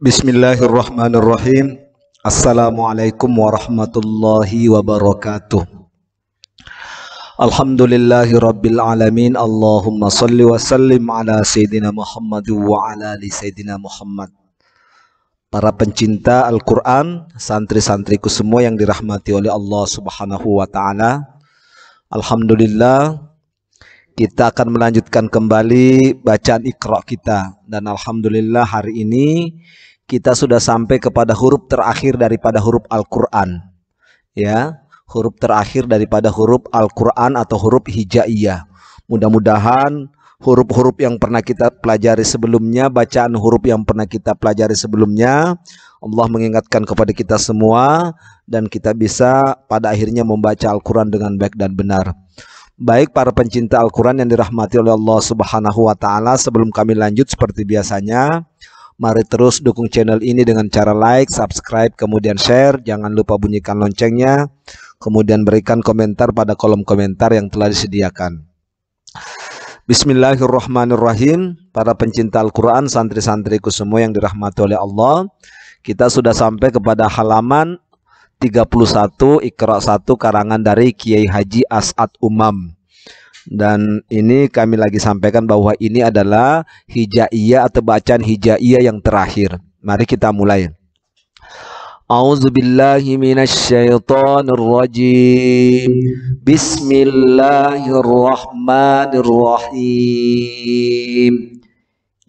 Bismillahirrahmanirrahim. Assalamualaikum warahmatullahi wabarakatuh. Alhamdulillahi rabbil alamin. Allahumma salli wa sallim ala sayyidina Muhammad wa ala li sayyidina Muhammad. Para pencinta Al-Qur'an, santri-santriku semua yang dirahmati oleh Allah Subhanahu wa taala. Alhamdulillah kita akan melanjutkan kembali bacaan Iqra kita. Dan Alhamdulillah hari ini kita sudah sampai kepada huruf terakhir daripada huruf Al-Quran. Ya, huruf terakhir daripada huruf Al-Quran atau huruf Hijaiyah. Mudah-mudahan huruf-huruf yang pernah kita pelajari sebelumnya, bacaan huruf yang pernah kita pelajari sebelumnya, Allah mengingatkan kepada kita semua dan kita bisa pada akhirnya membaca Al-Quran dengan baik dan benar. Baik para pencinta Al-Quran yang dirahmati oleh Allah Subhanahu wa Ta'ala, sebelum kami lanjut seperti biasanya, mari terus dukung channel ini dengan cara like, subscribe, kemudian share. Jangan lupa bunyikan loncengnya, kemudian berikan komentar pada kolom komentar yang telah disediakan. Bismillahirrahmanirrahim, para pencinta Al-Quran, santri-santriku semua yang dirahmati oleh Allah, kita sudah sampai kepada halaman 31 Iqra 1 karangan dari Kiai Haji As'ad Umam. Dan ini kami lagi sampaikan bahwa ini adalah hijaiyah atau bacaan hijaiyah yang terakhir. Mari kita mulai. أعوذ بالله من الشيطان الرجيم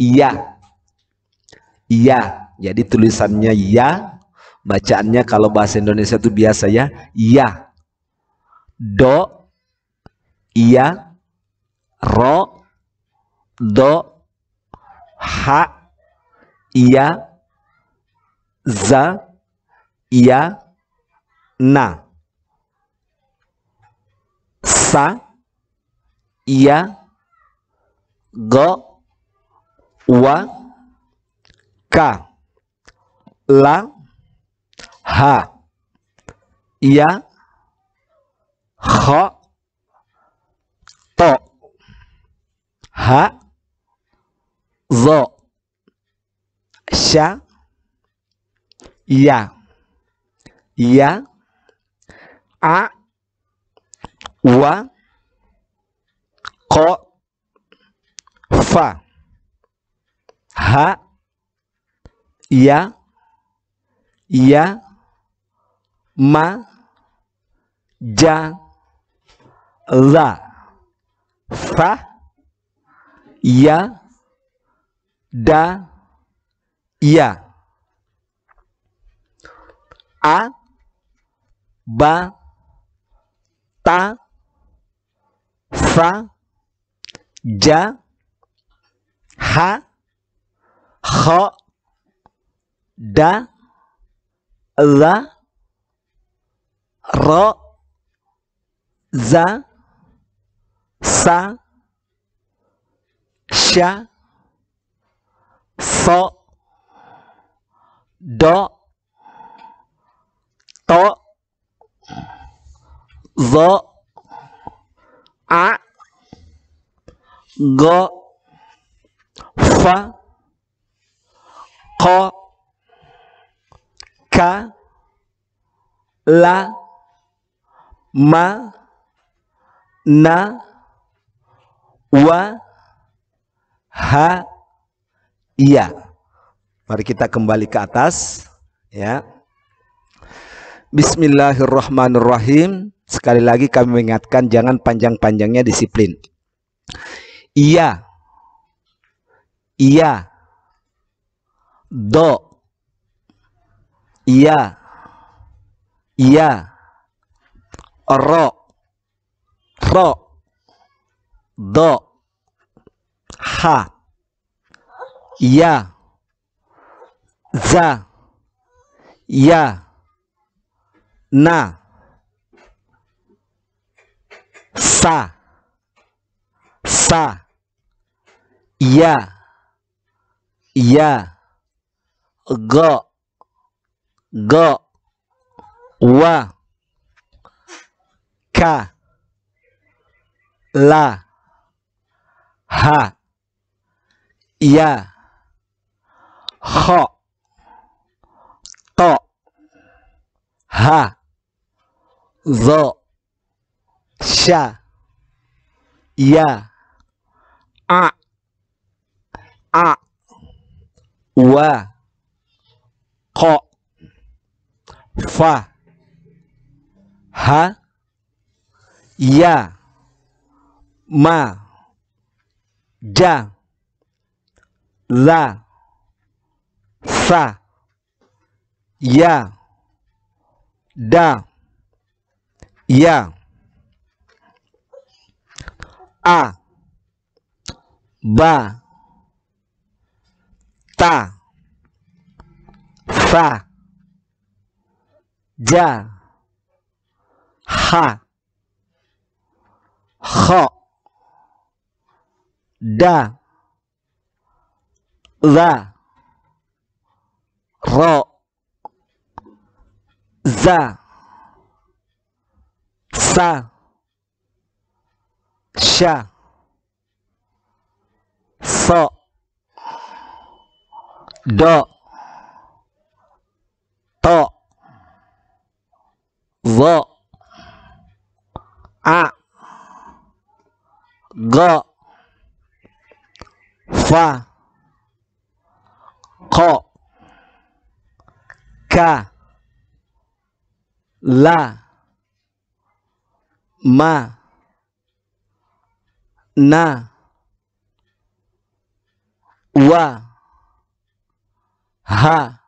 Iya Iya Jadi tulisannya ya bacaannya kalau bahasa Indonesia itu biasa ya ya do iya ro do ha iya za iya na sa iya go wa ka la H, ya kho to h, zo sya ya ya a wa ko fa ha ya ya ma ja la fa ya da ya a ba ta fa ja ha kho da la Ro za, sa, sha, so, do, to, zo, a, go, fa, ko, ka, la, ma na wa ha iya mari kita kembali ke atas ya Bismillahirrahmanirrahim sekali lagi kami mengingatkan jangan panjang-panjangnya disiplin iya iya do iya iya ro ro do ha ya za ya na sa sa ya ya go go wa ka la ha ya kho to ha zo sha ya a a wa ko fa ha ya ma ja la sa ya da ya a ba ta sa ja ha خ دا ذا را زا سا شا صا دا go fa ko ka la ma na wa ha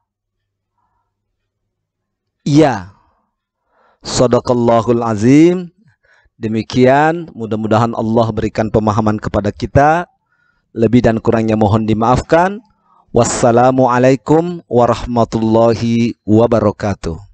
ya sadaqallahul azim Demikian, mudah-mudahan Allah berikan pemahaman kepada kita. Lebih dan kurangnya mohon dimaafkan. Wassalamualaikum warahmatullahi wabarakatuh.